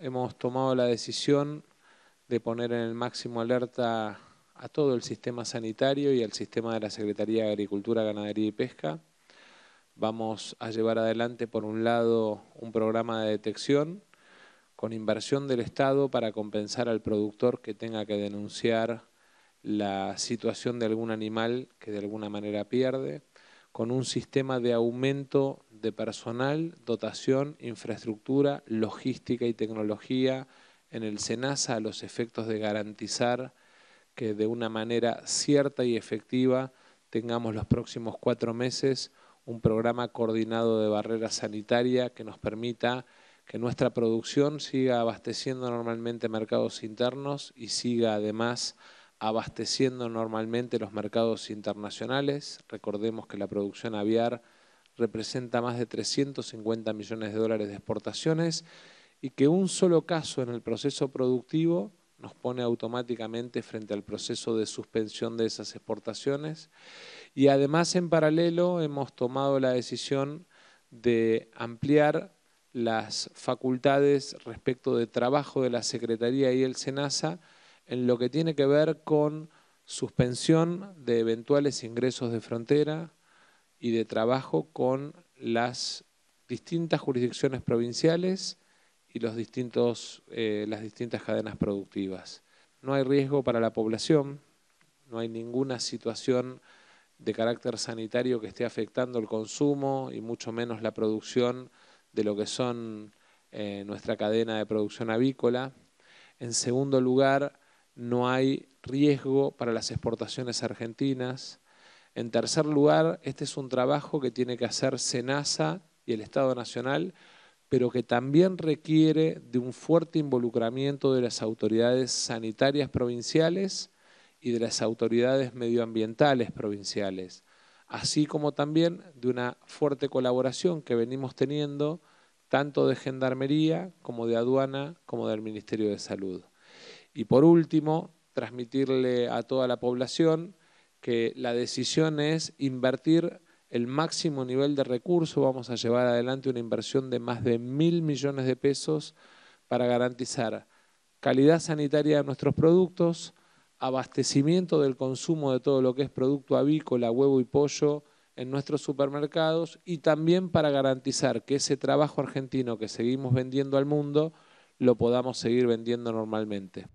hemos tomado la decisión de poner en el máximo alerta a todo el sistema sanitario y al sistema de la Secretaría de Agricultura, Ganadería y Pesca. Vamos a llevar adelante, por un lado, un programa de detección con inversión del Estado para compensar al productor que tenga que denunciar la situación de algún animal que de alguna manera pierde, con un sistema de aumento de personal, dotación, infraestructura, logística y tecnología en el SENASA a los efectos de garantizar que de una manera cierta y efectiva tengamos los próximos cuatro meses un programa coordinado de barrera sanitaria que nos permita que nuestra producción siga abasteciendo normalmente mercados internos y siga además abasteciendo normalmente los mercados internacionales. Recordemos que la producción aviar representa más de 350 millones de dólares de exportaciones y que un solo caso en el proceso productivo nos pone automáticamente frente al proceso de suspensión de esas exportaciones. Y además, en paralelo, hemos tomado la decisión de ampliar las facultades respecto de trabajo de la Secretaría y el SENASA en lo que tiene que ver con suspensión de eventuales ingresos de frontera, y de trabajo con las distintas jurisdicciones provinciales y los distintos, eh, las distintas cadenas productivas. No hay riesgo para la población, no hay ninguna situación de carácter sanitario que esté afectando el consumo y mucho menos la producción de lo que son eh, nuestra cadena de producción avícola. En segundo lugar, no hay riesgo para las exportaciones argentinas. En tercer lugar, este es un trabajo que tiene que hacer SENASA y el Estado Nacional, pero que también requiere de un fuerte involucramiento de las autoridades sanitarias provinciales y de las autoridades medioambientales provinciales, así como también de una fuerte colaboración que venimos teniendo tanto de Gendarmería como de Aduana como del Ministerio de Salud. Y por último, transmitirle a toda la población que la decisión es invertir el máximo nivel de recursos, vamos a llevar adelante una inversión de más de mil millones de pesos para garantizar calidad sanitaria de nuestros productos, abastecimiento del consumo de todo lo que es producto avícola, huevo y pollo en nuestros supermercados y también para garantizar que ese trabajo argentino que seguimos vendiendo al mundo lo podamos seguir vendiendo normalmente.